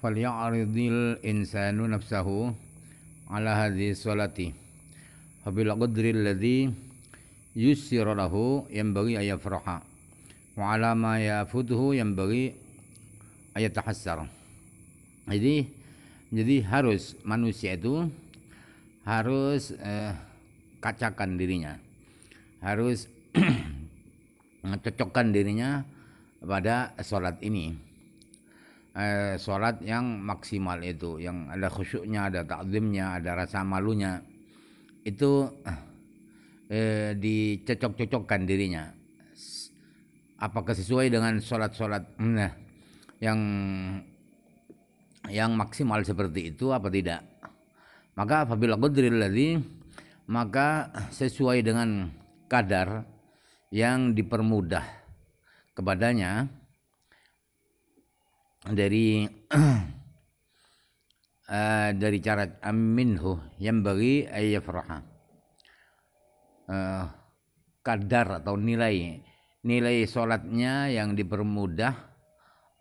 falyaridil insanu nafsahu ala hadhi salati habil qadri alladhi yusira lahu yang bagi ayafraha wa ala ma yafutuhu yang bagi ayatahassar jadi jadi harus manusia itu harus eh, kacakan dirinya harus cocokkan dirinya pada sholat ini eh, sholat yang maksimal itu yang ada khusyuknya ada takzimnya ada rasa malunya itu eh, dicocok-cocokkan dirinya apakah sesuai dengan sholat-sholat nah, yang yang maksimal seperti itu apa tidak maka apabila qadril ladzi maka sesuai dengan kadar yang dipermudah kepadanya dari uh, dari cara aminhu yang bagi ayah uh, eh, kadar atau nilai nilai sholatnya yang dipermudah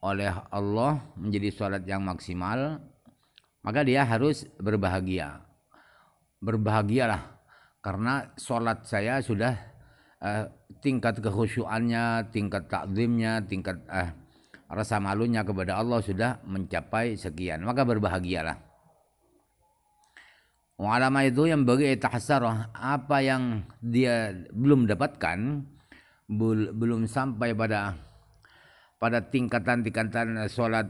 oleh Allah menjadi sholat yang maksimal maka dia harus berbahagia berbahagialah karena sholat saya sudah uh, tingkat kekhusyuannya tingkat takzimnya tingkat uh, rasa malunya kepada Allah sudah mencapai sekian maka berbahagialah Mu'alama itu yang bagi tahsarah apa yang dia belum dapatkan belum sampai pada pada tingkatan-tingkatan sholat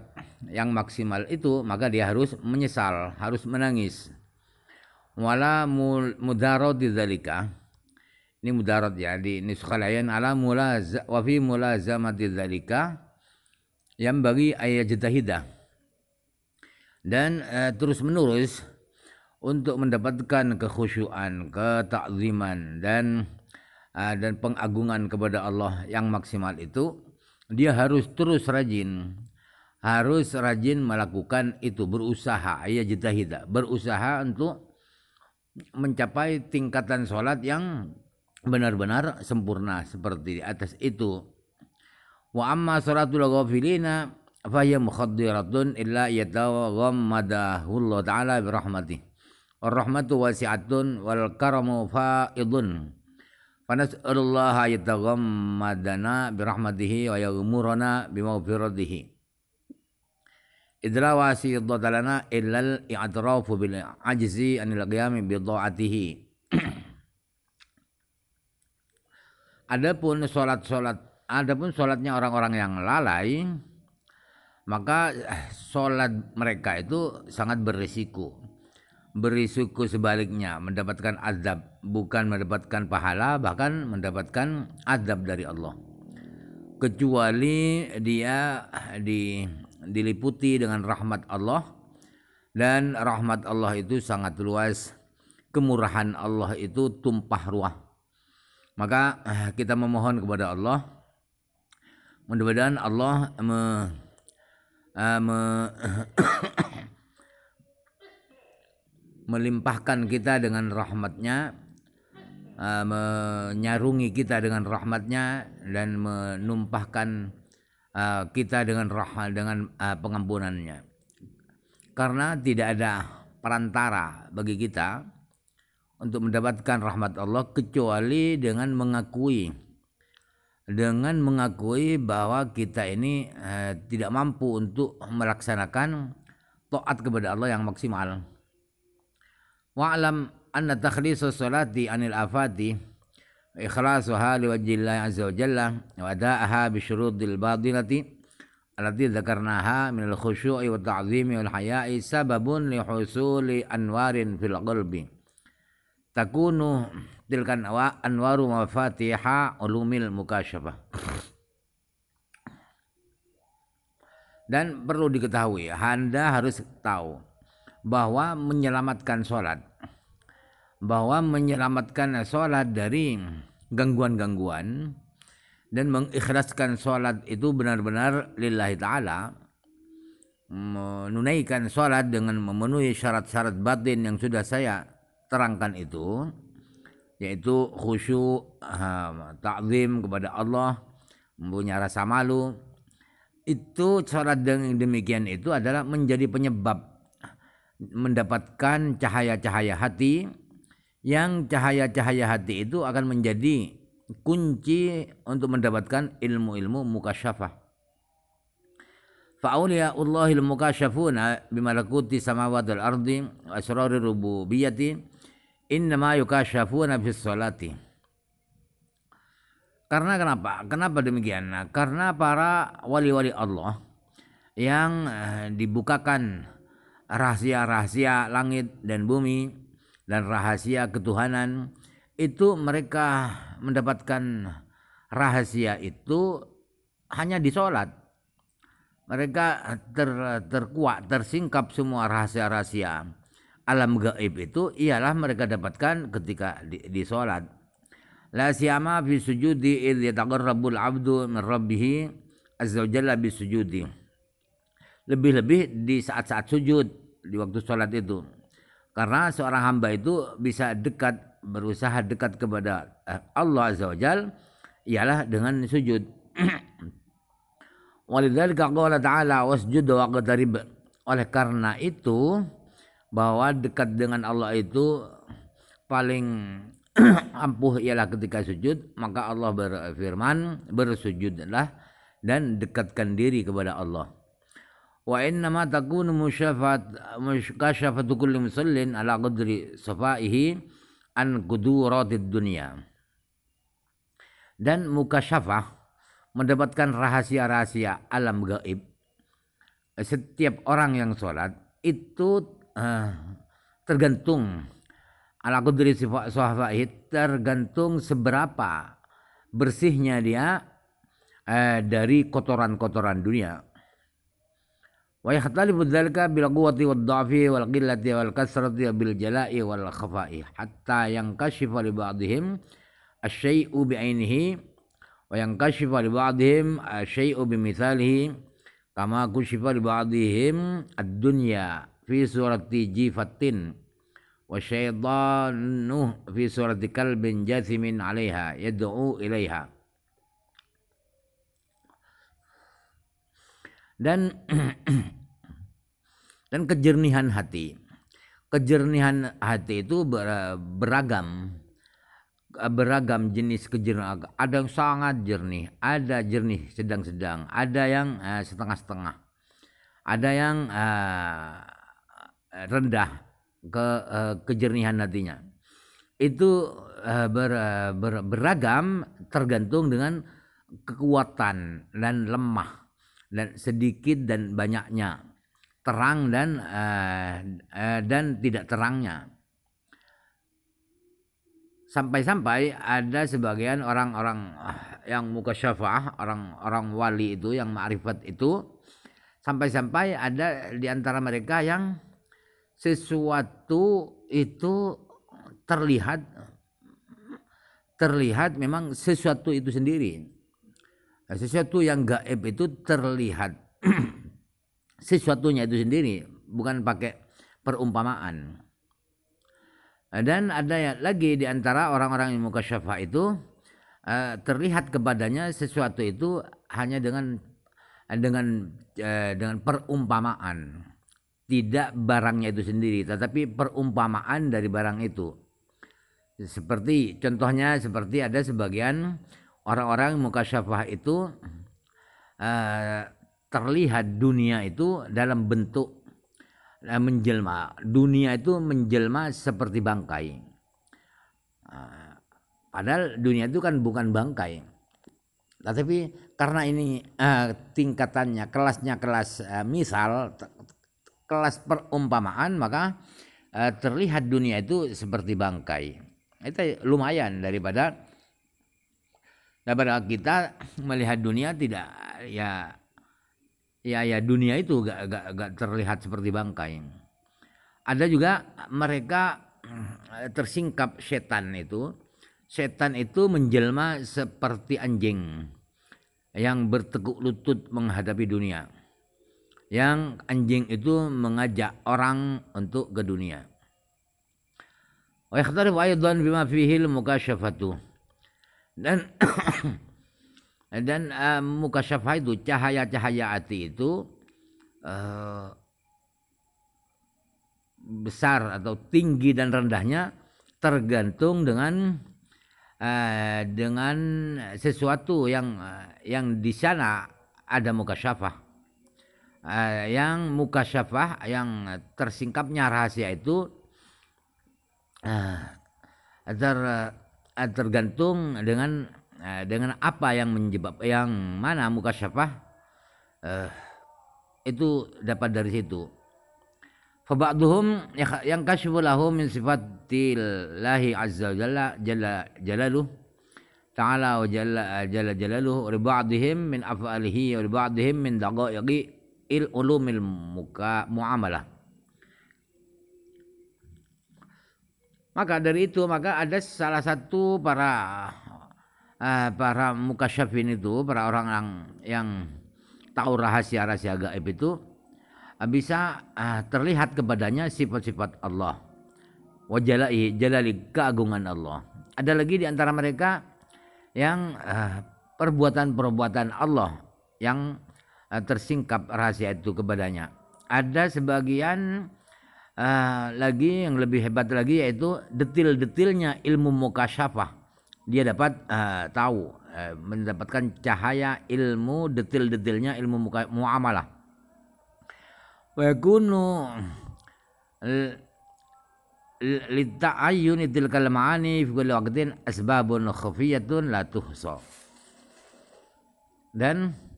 yang maksimal itu maka dia harus menyesal harus menangis wala mudarat dzalika ini mudarat ya di nuskhalayan ala mulaz wa fi mulazamati dzalika yang bagi ayat jetahidah dan eh, terus menerus untuk mendapatkan kekhusyuan, ketakziman dan eh, dan pengagungan kepada Allah yang maksimal itu dia harus terus rajin harus rajin melakukan itu berusaha ayat jitahida berusaha untuk mencapai tingkatan sholat yang benar-benar sempurna seperti di atas itu wa amma salatul ghafilina fa hiya mukhaddiratun illa yataghamadahu Allah taala bi rahmatih war rahmatu wasi'atun wal karamu faidun fa nas'alullaha yataghammadana bi rahmatihi wa yaghmurana bi maghfiratihi idra wasiyatalana i'tirafu bil ajzi bi dha'atihi Adapun Adapun sholatnya orang-orang yang lalai, maka eh, sholat mereka itu sangat berisiko. Berisiko sebaliknya, mendapatkan azab, bukan mendapatkan pahala, bahkan mendapatkan azab dari Allah. Kecuali dia eh, di, diliputi dengan rahmat Allah, dan rahmat Allah itu sangat luas. Kemurahan Allah itu tumpah ruah. Maka eh, kita memohon kepada Allah mudah-mudahan Allah me, eh, me melimpahkan kita dengan rahmatnya uh, menyarungi kita dengan rahmatnya dan menumpahkan eh, kita dengan rahmat dengan pengampunannya karena tidak ada perantara bagi kita untuk mendapatkan rahmat Allah kecuali dengan mengakui dengan mengakui bahwa kita ini eh, tidak mampu untuk melaksanakan taat kepada Allah yang maksimal. Wa alam anna takhlisu salati anil afati ikhlasuha liwajhillahi azza wa jalla wa da'aha bi syurutil badilati allati dzakarnaha min al khusyu'i wa ta'zimi wal haya'i sababun li husuli anwarin fil qalbi takunu tilkan anwaru mafatiha ulumil mukasyafah dan perlu diketahui Anda harus tahu bahwa menyelamatkan sholat bahwa menyelamatkan sholat dari gangguan-gangguan dan mengikhlaskan sholat itu benar-benar lillahi ta'ala menunaikan sholat dengan memenuhi syarat-syarat batin yang sudah saya terangkan itu yaitu khusyuk, takzim kepada Allah, mempunyai rasa malu. Itu cara demikian itu adalah menjadi penyebab mendapatkan cahaya-cahaya hati yang cahaya-cahaya hati itu akan menjadi kunci untuk mendapatkan ilmu-ilmu mukasyafah. Fa'auliya Allahil mukasyafuna bimalakuti samawatul wal ardi asrari rububiyyati innama yukasyafuna bis sholati karena kenapa kenapa demikian nah, karena para wali-wali Allah yang eh, dibukakan rahasia-rahasia langit dan bumi dan rahasia ketuhanan itu mereka mendapatkan rahasia itu hanya di sholat mereka ter, terkuat, tersingkap semua rahasia-rahasia alam gaib itu ialah mereka dapatkan ketika di, di sholat. La siyama fi sujudi id yataqarrabul abdu min azza wajalla bi sujudi. Lebih-lebih di saat-saat sujud di waktu sholat itu. Karena seorang hamba itu bisa dekat berusaha dekat kepada eh, Allah azza wajal ialah dengan sujud. Walidzalika qala ta'ala wasjudu waqtarib. Oleh karena itu, bahwa dekat dengan Allah itu paling ampuh ialah ketika sujud maka Allah berfirman bersujudlah dan dekatkan diri kepada Allah wa inna takunu musyafat musyafatu kulli musallin ala qadri safaihi an quduratid dunya dan mukasyafah mendapatkan rahasia-rahasia alam gaib setiap orang yang sholat itu Ah, tergantung ala kudri sahabat tergantung seberapa bersihnya dia eh, dari kotoran-kotoran dunia. Wa yakhtalifu dzalika bil quwwati wad dha'fi wal qillati wal kasrati bil jala'i wal khafa'i hatta yang kashifa li ba'dihim asyai'u syaiu wa yang kashifa li ba'dihim asyai'u bimithalihi kama kashifa li ba'dihim ad-dunya fi surati jifatin wa syaidanuh fi surati kalbin jathimin alaiha yad'u ilaiha dan dan kejernihan hati kejernihan hati itu beragam beragam jenis kejernihan ada yang sangat jernih ada jernih sedang-sedang ada yang eh, setengah-setengah ada yang eh, Eh, rendah ke eh, kejernihan hatinya itu eh, ber, ber, beragam tergantung dengan kekuatan dan lemah dan sedikit dan banyaknya terang dan dan tidak terangnya sampai-sampai ada sebagian orang-orang yang muka syafah orang-orang wali itu yang ma'rifat itu sampai-sampai ada di antara mereka yang sesuatu itu terlihat terlihat memang sesuatu itu sendiri nah, sesuatu yang gaib itu terlihat sesuatunya itu sendiri bukan pakai perumpamaan dan ada ya lagi di antara orang-orang yang muka syafa itu eh, terlihat kepadanya sesuatu itu hanya dengan dengan eh, dengan perumpamaan tidak barangnya itu sendiri tetapi perumpamaan dari barang itu seperti contohnya seperti ada sebagian orang-orang muka syafah itu uh, terlihat dunia itu dalam bentuk uh, menjelma dunia itu menjelma seperti bangkai uh, padahal dunia itu kan bukan bangkai tetapi karena ini uh, tingkatannya kelasnya kelas uh, misal kelas perumpamaan maka e, terlihat dunia itu seperti bangkai itu lumayan daripada daripada kita melihat dunia tidak ya ya ya dunia itu gak, gak, gak terlihat seperti bangkai ada juga mereka eh, tersingkap setan itu setan itu menjelma seperti anjing yang bertekuk lutut menghadapi dunia yang anjing itu mengajak orang untuk ke dunia. Wa yakhtarif aidan bima fihi Dan dan uh, eh, mukasyafah itu cahaya-cahaya hati itu uh, besar atau tinggi dan rendahnya tergantung dengan uh, dengan sesuatu yang uh, yang di sana ada mukasyafah Eh, yang muka mukasyafah yang tersingkapnya rahasia itu eh, ter eh, tergantung dengan dengan apa yang menyebab yang mana muka uh, itu dapat dari situ Faba'duhum yang kasyifu lahu min sifatillahi azza jalla jalla jalaluh ta'ala wa jalla jalla jalaluh li ba'dihim min af'alihi wa ba'dihim min daqa'iqi il ulumil muka muamalah maka dari itu maka ada salah satu para uh, para mukasyafin itu para orang yang yang tahu rahasia-rahasia gaib itu uh, bisa uh, terlihat kepadanya sifat-sifat Allah wajalai jalali keagungan Allah ada lagi di antara mereka yang eh, perbuatan-perbuatan Allah yang Eh, tersingkap rahasia itu kepadanya. Ada sebagian uh, lagi yang lebih hebat lagi yaitu detil-detilnya ilmu mukasyafah. Dia dapat uh, tahu uh, mendapatkan cahaya ilmu detil-detilnya ilmu muamalah. Wa kunu lita'ayyuni tilkal ma'ani fi kulli waqtin asbabun khafiyatun la tuhsa. Dan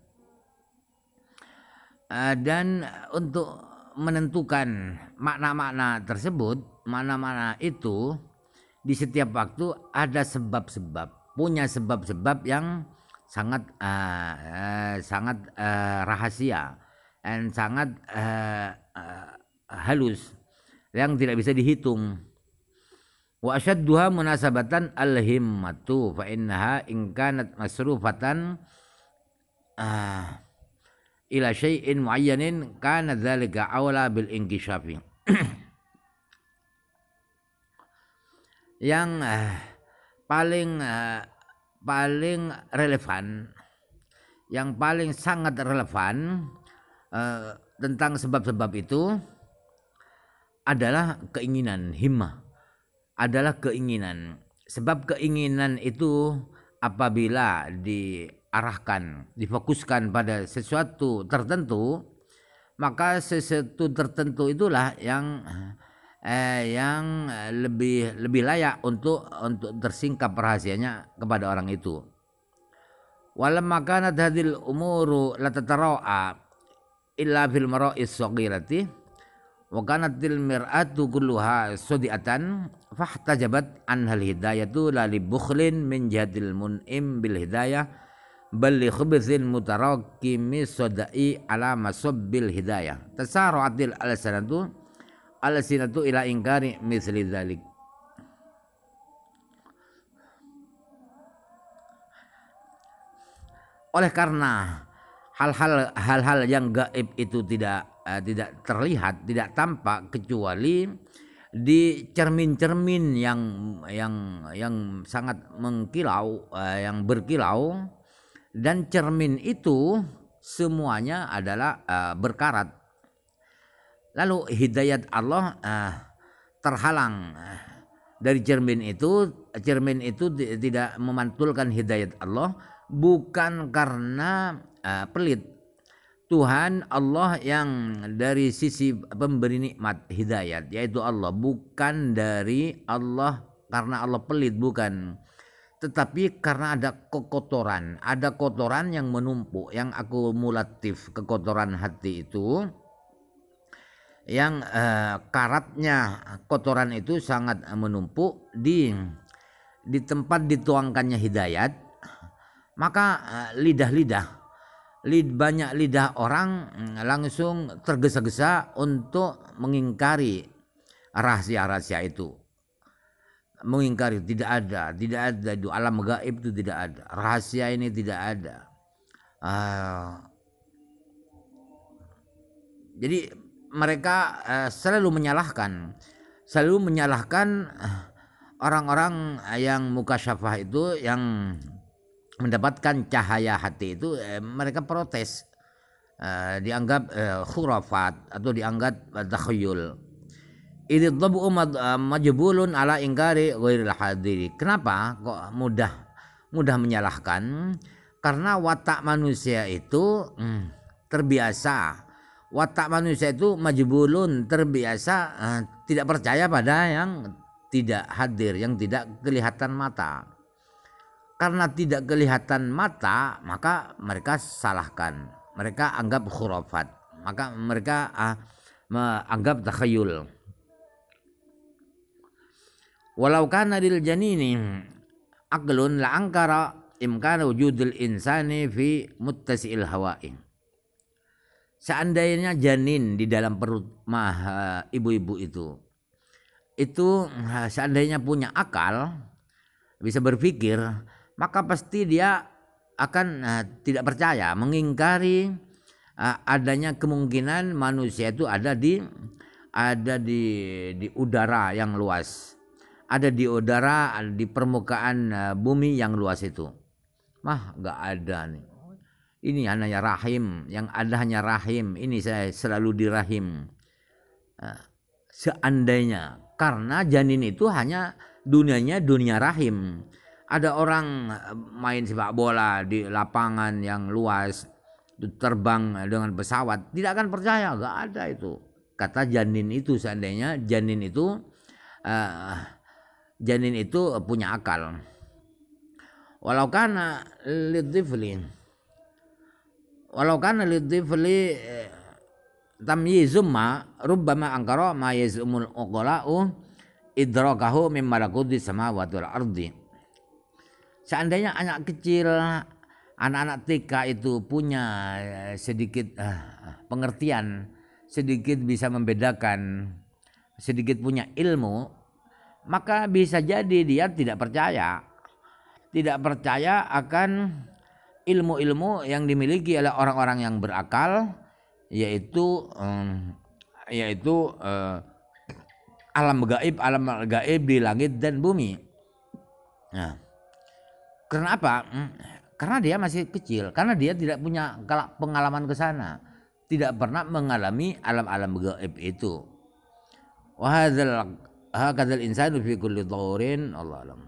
Eh, dan untuk menentukan makna-makna tersebut, makna-makna itu di setiap waktu ada sebab-sebab, punya sebab-sebab yang sangat uh, uh, sangat uh, rahasia dan sangat uh, uh, halus yang tidak bisa dihitung. Wa asyadduha munasabatan al-himmatu fa innaha in kanat masrufatan uh, ila syai'in muayyanin kana dzalika aula bil inkishafi yang eh, paling eh, paling relevan yang paling sangat relevan eh, tentang sebab-sebab itu adalah keinginan hima adalah keinginan sebab keinginan itu apabila di arahkan, difokuskan pada sesuatu tertentu, maka sesuatu tertentu itulah yang eh, yang lebih lebih layak untuk untuk tersingkap rahasianya kepada orang itu. Walam makanat hadil umuru latataroa illa fil marois sagirati wa kanatil mir'atu kulluha sodiatan fahtajabat anhal hidayatu la li bukhlin min jadil mun'im bil hidayah beli li khubzin mutarakkimi sodai ala masabbil hidayah tasaru'atil alsanatu alsanatu ila ingkari misli dzalik oleh karena hal-hal hal-hal yang gaib itu tidak uh, tidak terlihat tidak tampak kecuali di cermin-cermin yang yang yang sangat mengkilau uh, yang berkilau dan cermin itu semuanya adalah uh, berkarat. Lalu hidayat Allah uh, terhalang dari cermin itu, cermin itu tidak memantulkan hidayat Allah bukan karena uh, pelit. Tuhan Allah yang dari sisi pemberi nikmat hidayat yaitu Allah bukan dari Allah karena Allah pelit bukan tetapi karena ada kekotoran, ada kotoran yang menumpuk, yang akumulatif, kekotoran hati itu yang eh, karatnya kotoran itu sangat menumpuk di di tempat dituangkannya hidayat maka eh, lidah-lidah lid banyak lidah orang mm, langsung tergesa-gesa untuk mengingkari rahasia-rahasia itu mengingkari tidak ada tidak ada itu alam gaib itu tidak ada rahasia ini tidak ada uh, jadi mereka uh, selalu menyalahkan selalu menyalahkan eh, orang-orang yang muka syafah itu yang mendapatkan cahaya hati itu uh, mereka protes uh, dianggap uh, khurafat atau dianggap takhayul uh, ini umat majbulun ala ingkari ghairil hadiri. Kenapa kok mudah mudah menyalahkan? Karena watak manusia itu hmm, terbiasa. Watak manusia itu majbulun terbiasa eh, tidak percaya pada yang tidak hadir, yang tidak kelihatan mata. Karena tidak kelihatan mata, maka mereka salahkan. Mereka anggap khurafat. Maka mereka ah, menganggap takhayul walau kana lil janini aqlun la angkara imkana wujudil insani fi muttasil hawain seandainya janin di dalam perut mah eh, ibu-ibu itu itu eh, seandainya punya akal bisa berpikir maka pasti dia akan uh, tidak percaya mengingkari uh, adanya kemungkinan manusia itu ada di ada di di udara yang luas ada di udara, ada di permukaan eh, bumi yang luas itu. Mah nggak ada nih. Ini hanya rahim, yang ada hanya rahim. Ini saya selalu di rahim. Eh, seandainya, karena janin itu hanya dunianya dunia rahim. Ada orang eh, main sepak bola di lapangan yang luas, terbang dengan pesawat, tidak akan percaya, nggak ada itu. Kata janin itu seandainya janin itu uh, janin itu eh, punya akal walau karena lidifli walau kana lidifli eh, tamyizum ma rubbama angkara ma yizumul uqala'u idrakahu min malakuti sama watul ardi seandainya anak kecil anak-anak TK itu punya eh, sedikit pengertian sedikit bisa membedakan sedikit punya ilmu maka bisa jadi dia tidak percaya tidak percaya akan ilmu-ilmu yang dimiliki oleh orang-orang yang berakal yaitu um, yaitu uh, alam gaib alam gaib di langit dan bumi nah kenapa hmm, karena dia masih kecil karena dia tidak punya pengalaman ke sana tidak pernah mengalami alam-alam gaib itu هكذا الإنسان في كل طور الله أعلم